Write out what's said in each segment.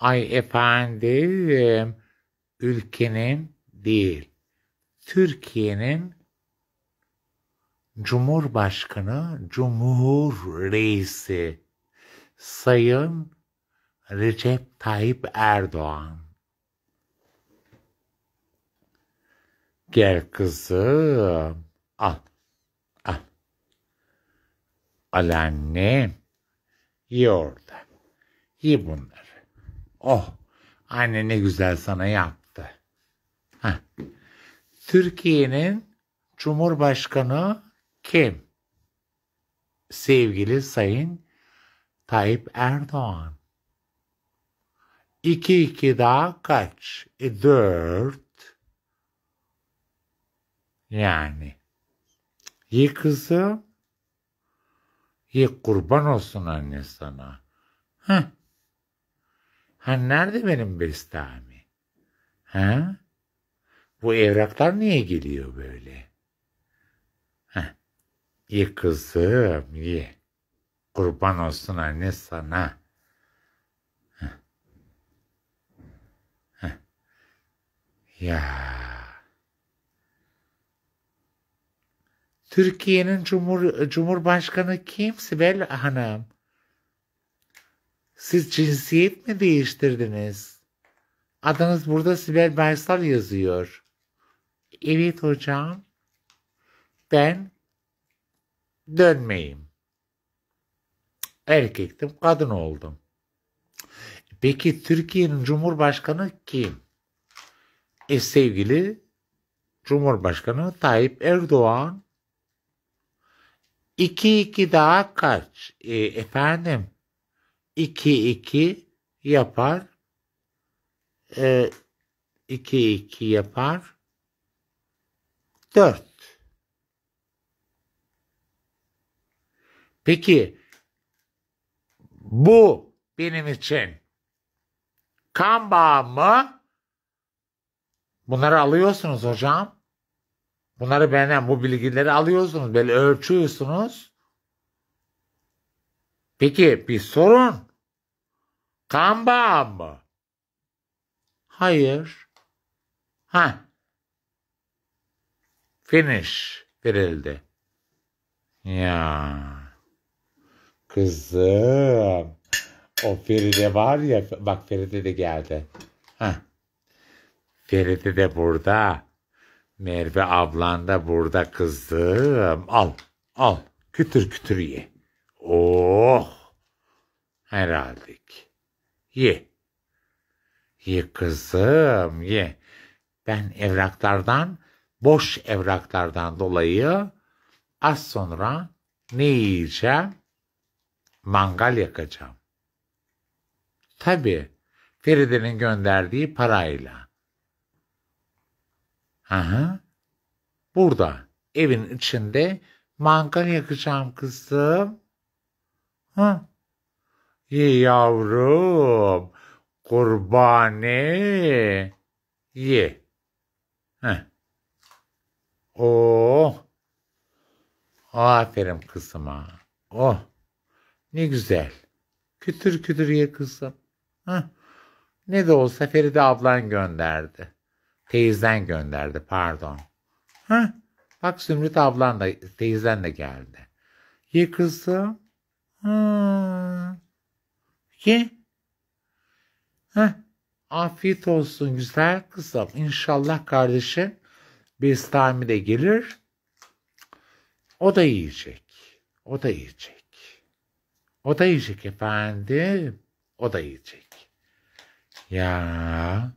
Ay efendim, ülkenin değil, Türkiye'nin Cumhurbaşkanı, Cumhur Reisi Sayın Recep Tayyip Erdoğan. Gel kızım, al, al. Al anne ye orada, ye bunları. Oh anne ne güzel sana yaptı. Heh. Türkiye'nin Cumhurbaşkanı kim? Sevgili Sayın Tayyip Erdoğan. 2 2 daha kaç? E Yani. Ye kızım. Ye kurban olsun anne sana. Heh. Ha nerede benim bestami? Ha? Bu evraklar niye geliyor böyle? Ha? Ye kızım ye. Kurban olsun anne sana. Ha. Ya. Türkiye'nin Cumhur, Cumhurbaşkanı kim Sibel Hanım? Siz cinsiyet mi değiştirdiniz? Adınız burada Sibel Baysal yazıyor. Evet hocam. Ben dönmeyim. Erkektim, kadın oldum. Peki Türkiye'nin Cumhurbaşkanı kim? E sevgili Cumhurbaşkanı Tayyip Erdoğan. İki iki daha kaç? E, efendim 2-2 yapar. 2-2 e, yapar. 4. Peki bu benim için kan bağı mı? Bunları alıyorsunuz hocam. Bunları benden bu bilgileri alıyorsunuz. Böyle ölçüyorsunuz. Peki bir sorun. Kamba mı? Hayır. Ha. Finish verildi. Ya. Kızım. O Feride var ya. Bak Feride de geldi. Ha. Feride de burada. Merve ablan da burada kızım. Al. Al. Kütür kütür ye. Oh. Herhalde ki. Ye. Ye kızım ye. Ben evraklardan, boş evraklardan dolayı az sonra ne yiyeceğim? Mangal yakacağım. Tabii Feride'nin gönderdiği parayla. Aha. Burada evin içinde mangal yakacağım kızım. Hı? Yavrum, kurbani ye. Heh. Oh. Aferin kızıma. Oh. Ne güzel. Kütür kütür ye kızım. Heh. Ne de olsa Feride ablan gönderdi. Teyzen gönderdi pardon. Heh. Bak Zümrüt ablan da teyzen de geldi. Ye kızım. Hmm. Ki Heh. Afiyet olsun güzel kızım. İnşallah kardeşim Bestami de gelir. O da yiyecek. O da yiyecek. O da yiyecek efendim. O da yiyecek. Ya.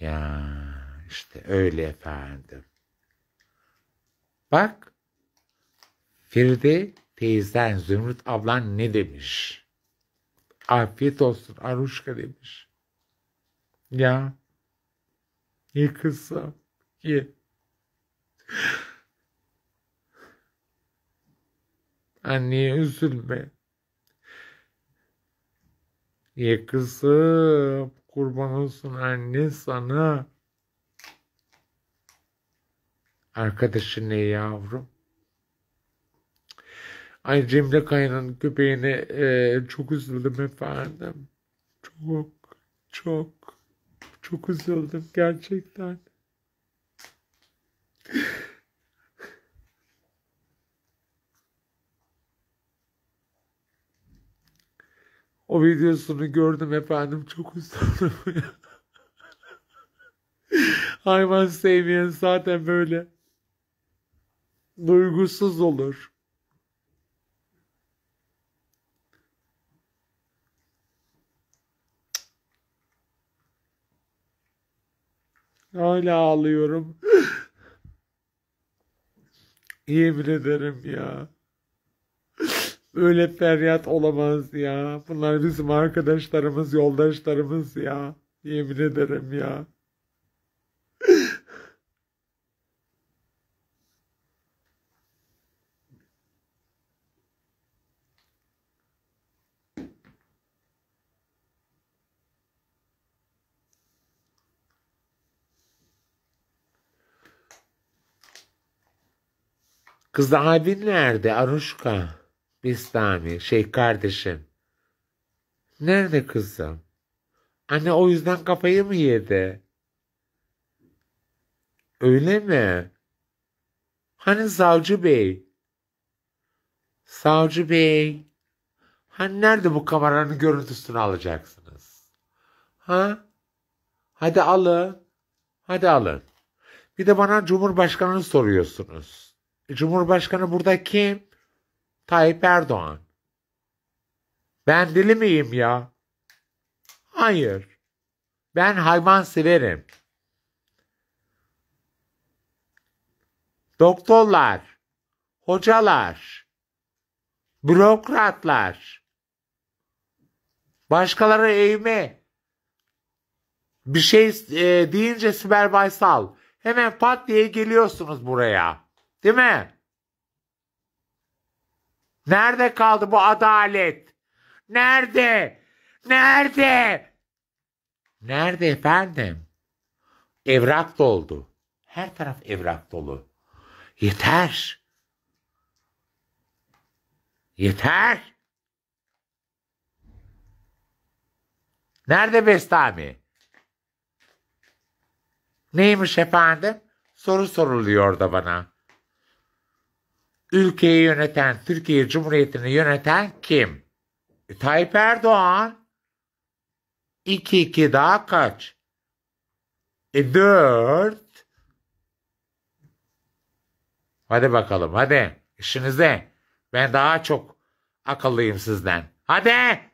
Ya işte öyle efendim. Bak Firde teyzen Zümrüt ablan ne demiş? Afiyet olsun Aruşka demiş. Ya. Ye kızım. Ye. Anneye üzülme. Ye kızım. Kurban olsun anne sana. Arkadaşın ne yavrum? Ay Cemre Kaya'nın köpeğine e, çok üzüldüm efendim. Çok, çok, çok üzüldüm gerçekten. o videosunu gördüm efendim çok üzüldüm. Hayvan sevmeyen zaten böyle duygusuz olur. Hala ağlıyorum. Yemin ederim ya. Böyle feryat olamaz ya. Bunlar bizim arkadaşlarımız, yoldaşlarımız ya. Yemin ederim ya. Kız abin nerede? Aruşka. Bistami. Şey kardeşim. Nerede kızım? Anne o yüzden kafayı mı yedi? Öyle mi? Hani Savcı Bey? Savcı Bey. Hani nerede bu kameranın görüntüsünü alacaksınız? Ha? Hadi alın. Hadi alın. Bir de bana Cumhurbaşkanı'nı soruyorsunuz. Cumhurbaşkanı burada kim? Tayyip Erdoğan. Ben deli miyim ya? Hayır. Ben hayvan severim. Doktorlar, hocalar, bürokratlar, başkaları eğme, bir şey e, deyince Sibel Baysal hemen pat diye geliyorsunuz buraya. Değil mi? Nerede kaldı bu adalet? Nerede? Nerede? Nerede efendim? Evrak doldu. Her taraf evrak dolu. Yeter. Yeter. Nerede Bestami? Neymiş efendim? Soru soruluyor da bana. Ülkeyi yöneten, Türkiye Cumhuriyeti'ni yöneten kim? E, Tayyip Erdoğan. 2-2 daha kaç? E 4. Hadi bakalım hadi. İşinize. Ben daha çok akıllıyım sizden. Hadi.